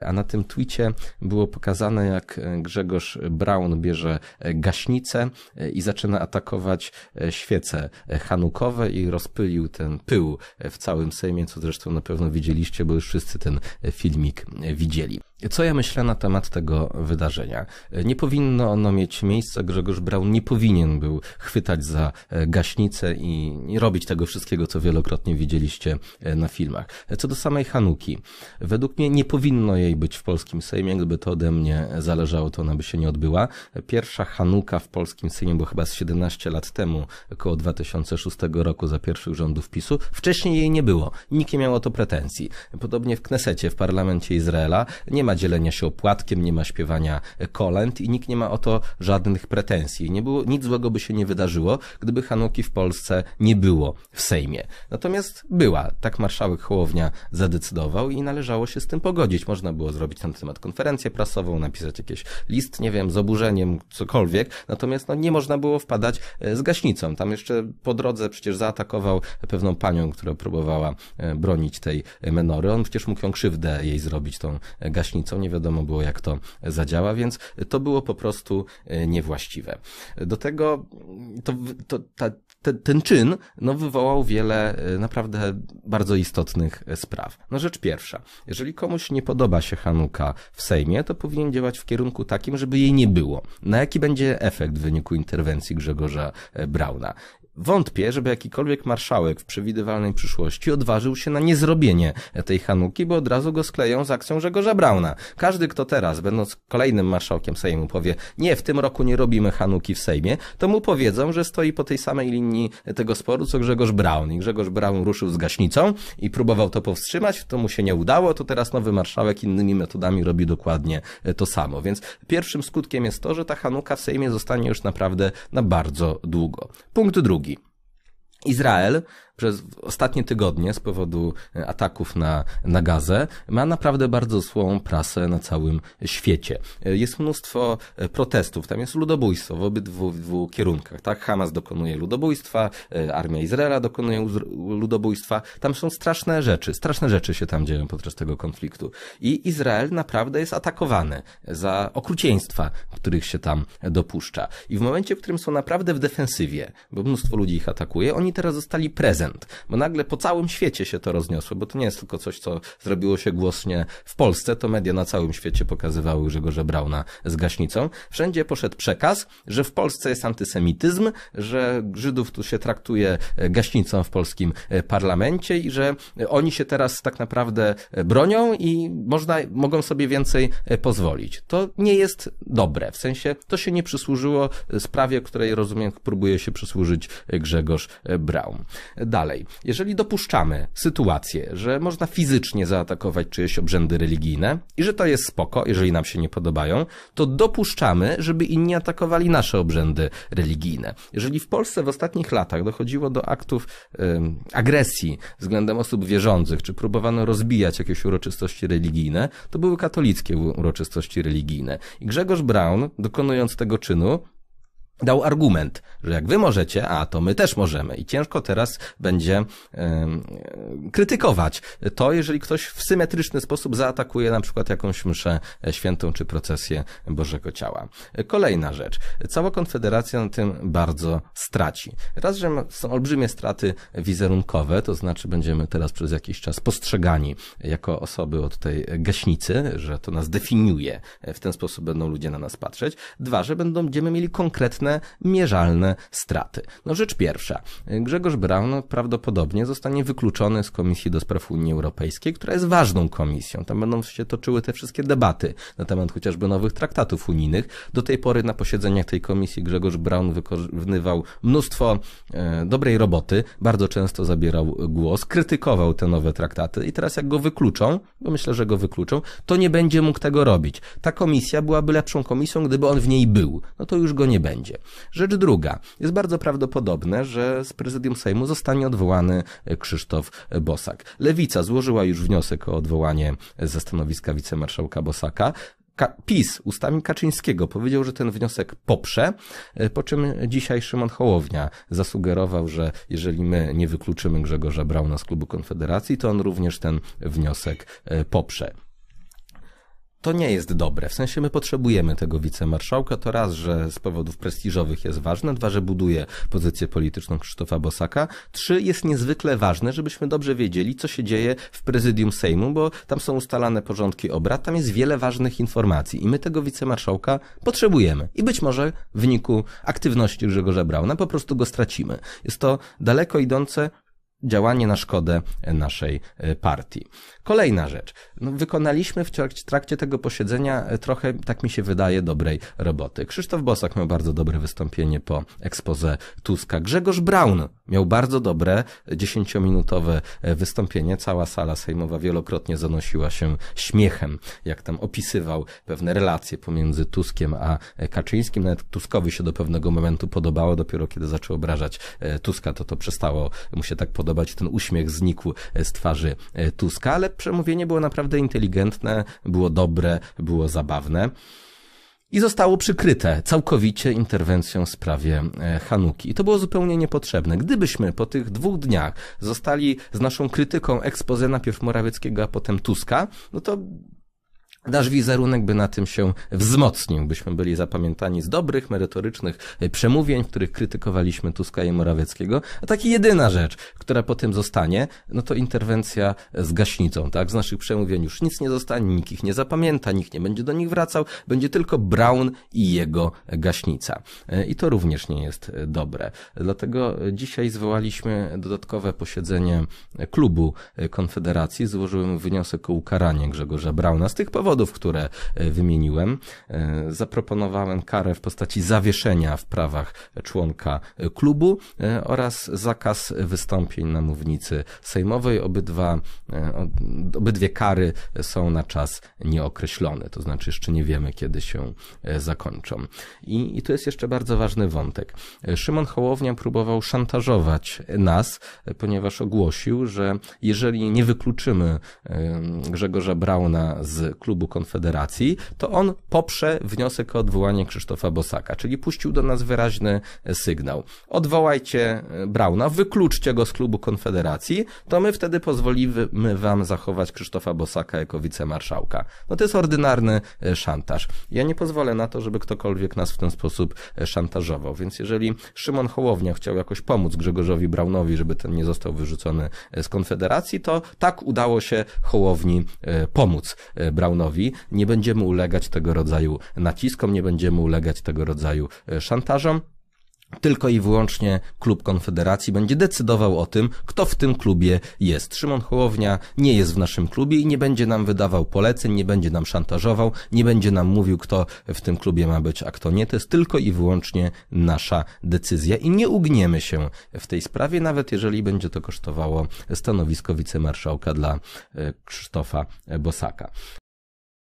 A na tym tweetie było pokazane, jak e, Grzegorz Brown bierze e, gaśnicę e, i zaczyna atakować świece hanukowe i rozpylił ten pył w całym Sejmie, co zresztą na pewno widzieliście, bo już wszyscy ten filmik widzieli. Co ja myślę na temat tego wydarzenia? Nie powinno ono mieć miejsca. Grzegorz Braun nie powinien był chwytać za e, gaśnicę i robić tego wszystkiego, co wielokrotnie widzieliście e, na filmach. Co do samej Hanuki. Według mnie nie powinno jej być w polskim Sejmie. Gdyby to ode mnie zależało, to ona by się nie odbyła. Pierwsza Hanuka w polskim Sejmie była chyba z 17 lat temu, około 2006 roku za pierwszych rządów PiSu. Wcześniej jej nie było. Nikt nie miał o to pretensji. Podobnie w Knesecie, w parlamencie Izraela nie ma dzielenia się opłatkiem, nie ma śpiewania kolęd i nikt nie ma o to żadnych pretensji. Nie było, nic złego by się nie wydarzyło, gdyby Hanuki w Polsce nie było w Sejmie. Natomiast była. Tak marszałek Hołownia zadecydował i należało się z tym pogodzić. Można było zrobić na ten temat konferencję prasową, napisać jakiś list, nie wiem, z oburzeniem, cokolwiek. Natomiast no, nie można było wpadać e, z gaśnicą. Tam jeszcze po drodze przecież zaatakował pewną panią, która próbowała e, bronić tej e, menory. On przecież mógł ją krzywdę jej zrobić, tą gaśnicą rocznicą, nie wiadomo było jak to zadziała, więc to było po prostu e, niewłaściwe. Do tego mm, to, to, ta, te, ten czyn no, wywołał wiele e, naprawdę bardzo istotnych e, spraw. No rzecz pierwsza, jeżeli komuś nie podoba się Hanuka w Sejmie, to powinien działać w kierunku takim, żeby jej nie było. Na jaki będzie efekt w wyniku interwencji Grzegorza Brauna? Wątpię, żeby jakikolwiek marszałek w przewidywalnej przyszłości odważył się na niezrobienie tej Hanuki, bo od razu go skleją z akcją Grzegorza Brauna. Każdy, kto teraz, będąc kolejnym marszałkiem Sejmu, powie, nie, w tym roku nie robimy Hanuki w Sejmie, to mu powiedzą, że stoi po tej samej linii tego sporu, co Grzegorz Braun. I Grzegorz Braun ruszył z gaśnicą i próbował to powstrzymać, to mu się nie udało, to teraz nowy marszałek innymi metodami robi dokładnie e, to samo. Więc pierwszym skutkiem jest to, że ta Hanuka w Sejmie zostanie już naprawdę na bardzo długo. Punkt drugi. Izrael przez ostatnie tygodnie z powodu e, ataków na, na gazę ma naprawdę bardzo złą prasę na całym świecie. E, jest mnóstwo e, protestów, tam jest ludobójstwo w obydwu w kierunkach. Tak? Hamas dokonuje ludobójstwa, armia Izraela dokonuje ludobójstwa. Tam są straszne rzeczy, straszne rzeczy się tam dzieją podczas tego konfliktu. I Izrael naprawdę jest atakowany za okrucieństwa, których się tam dopuszcza. I w momencie, w którym są naprawdę w defensywie, bo mnóstwo ludzi ich atakuje, oni teraz zostali prezent prezent. Bo nagle po całym świecie się to rozniosło, bo to nie jest tylko coś, co zrobiło się głośnie w Polsce, to media na całym świecie pokazywały Grzegorza Brauna z gaśnicą. Wszędzie poszedł przekaz, że w Polsce jest antysemityzm, że Żydów tu się traktuje e, gaśnicą w polskim e, parlamencie i że e, oni się teraz tak naprawdę bronią i można, mogą sobie więcej pozwolić. To nie jest dobre, w sensie to się nie przysłużyło sprawie, której rozumiem próbuje się przysłużyć Grzegorz Braun dalej. Jeżeli dopuszczamy sytuację, że można fizycznie zaatakować czyjeś obrzędy religijne i że to jest spoko, jeżeli nam się nie podobają, to dopuszczamy, żeby inni atakowali nasze obrzędy religijne. Jeżeli w Polsce w ostatnich latach dochodziło do aktów yy, agresji względem osób wierzących, czy próbowano rozbijać jakieś uroczystości religijne, to były katolickie uroczystości religijne. I Grzegorz Brown, dokonując tego czynu, dał argument, że jak wy możecie, a to my też możemy. I ciężko teraz będzie yy, krytykować to, jeżeli ktoś w symetryczny sposób zaatakuje na przykład jakąś mszę świętą czy procesję Bożego Ciała. Kolejna rzecz. Cała Konfederacja na tym bardzo straci. Raz, że są olbrzymie straty wizerunkowe, to znaczy będziemy teraz przez jakiś czas postrzegani jako osoby od tej gaśnicy, że to nas definiuje. W ten sposób będą ludzie na nas patrzeć. Dwa, że będą, będziemy mieli konkretne konkretne, mierzalne straty. No rzecz pierwsza. Grzegorz Braun prawdopodobnie zostanie wykluczony z Komisji do Spraw Unii Europejskiej, która jest ważną komisją. Tam będą się toczyły te wszystkie debaty na temat chociażby nowych traktatów unijnych. Do tej pory na posiedzeniach tej komisji Grzegorz Braun wykonywał mnóstwo e, dobrej roboty, bardzo często zabierał głos, krytykował te nowe traktaty i teraz jak go wykluczą, bo myślę, że go wykluczą, to nie będzie mógł tego robić. Ta komisja byłaby lepszą komisją, gdyby on w niej był. No to już go nie będzie. Rzecz druga. Jest bardzo prawdopodobne, że z prezydium Sejmu zostanie odwołany Krzysztof Bosak. Lewica złożyła już wniosek o odwołanie ze stanowiska wicemarszałka Bosaka. PiS ustami Kaczyńskiego powiedział, że ten wniosek poprze, po czym dzisiaj Szymon Hołownia zasugerował, że jeżeli my nie wykluczymy Grzegorza Brauna z klubu Konfederacji, to on również ten wniosek poprze to nie jest dobre. W sensie my potrzebujemy tego wicemarszałka. To raz, że z powodów prestiżowych jest ważne, dwa, że buduje pozycję polityczną Krzysztofa Bosaka, trzy, jest niezwykle ważne, żebyśmy dobrze wiedzieli, co się dzieje w prezydium Sejmu, bo tam są ustalane porządki obrad, tam jest wiele ważnych informacji i my tego wicemarszałka potrzebujemy. I być może w wyniku aktywności Grzegorza Brauna po prostu go stracimy. Jest to daleko idące działanie na szkodę naszej e, partii. Kolejna rzecz. No, wykonaliśmy w trakcie tego posiedzenia e, trochę, tak mi się wydaje, dobrej roboty. Krzysztof Bosak miał bardzo dobre wystąpienie po ekspoze Tuska. Grzegorz Braun miał bardzo dobre, e, dziesięciominutowe wystąpienie. Cała sala sejmowa wielokrotnie zanosiła się śmiechem, jak tam opisywał pewne relacje pomiędzy Tuskiem a Kaczyńskim. Nawet Tuskowi się do pewnego momentu podobało, dopiero kiedy zaczął obrażać Tuska, to to przestało mu się tak podobać podobać ten uśmiech znikł e, z twarzy e, Tuska, ale przemówienie było naprawdę inteligentne, było dobre, było zabawne i zostało przykryte całkowicie interwencją w sprawie e, Hanuki. I to było zupełnie niepotrzebne. Gdybyśmy po tych dwóch dniach zostali z naszą krytyką ekspoze najpierw Morawieckiego, a potem Tuska, no to nasz wizerunek by na tym się wzmocnił, byśmy byli zapamiętani z dobrych, merytorycznych e, przemówień, w których krytykowaliśmy Tuska i Morawieckiego. A taki jedyna rzecz, która potem zostanie, no to interwencja z gaśnicą, tak? Z naszych przemówień już nic nie zostanie, nikt ich nie zapamięta, nikt nie będzie do nich wracał, będzie tylko Brown i jego gaśnica. E, I to również nie jest e, dobre. Dlatego dzisiaj zwołaliśmy dodatkowe posiedzenie klubu Konfederacji, złożyłem wniosek o ukaranie Grzegorza Brauna z tych powodów, powodów, które e, wymieniłem, e, zaproponowałem karę w postaci zawieszenia w prawach członka e, klubu oraz zakaz wystąpień na mównicy sejmowej. Obydwa, obydwie kary są na czas nieokreślony, to znaczy jeszcze nie wiemy, kiedy się zakończą. I, i tu jest jeszcze bardzo ważny wątek. Szymon Hołownia próbował szantażować nas, ponieważ ogłosił, że jeżeli nie wykluczymy Grzegorza Brauna z klubu klubu Konfederacji, to on poprze wniosek o odwołanie Krzysztofa Bosaka, czyli puścił do nas wyraźny e, sygnał. Odwołajcie e, Brauna, wykluczcie go z klubu Konfederacji, to my wtedy pozwolimy wam zachować Krzysztofa Bosaka jako wicemarszałka. No to jest ordynarny e, szantaż. Ja nie pozwolę na to, żeby ktokolwiek nas w ten sposób szantażował, więc jeżeli Szymon Hołownia chciał jakoś pomóc Grzegorzowi Braunowi, żeby ten nie został wyrzucony z Konfederacji, to tak udało się Hołowni pomóc Braunowi Putinowi, nie będziemy ulegać tego rodzaju naciskom, nie będziemy ulegać tego rodzaju e, szantażom, tylko i wyłącznie klub Konfederacji będzie decydował o tym, kto w tym klubie jest. Szymon Hołownia nie jest w naszym klubie i nie będzie nam wydawał poleceń, nie będzie nam szantażował, nie będzie nam mówił, kto w tym klubie ma być, a kto nie. To jest tylko i wyłącznie nasza decyzja i nie ugniemy się w tej sprawie, nawet jeżeli będzie to kosztowało stanowisko wicemarszałka dla e, Krzysztofa Bosaka.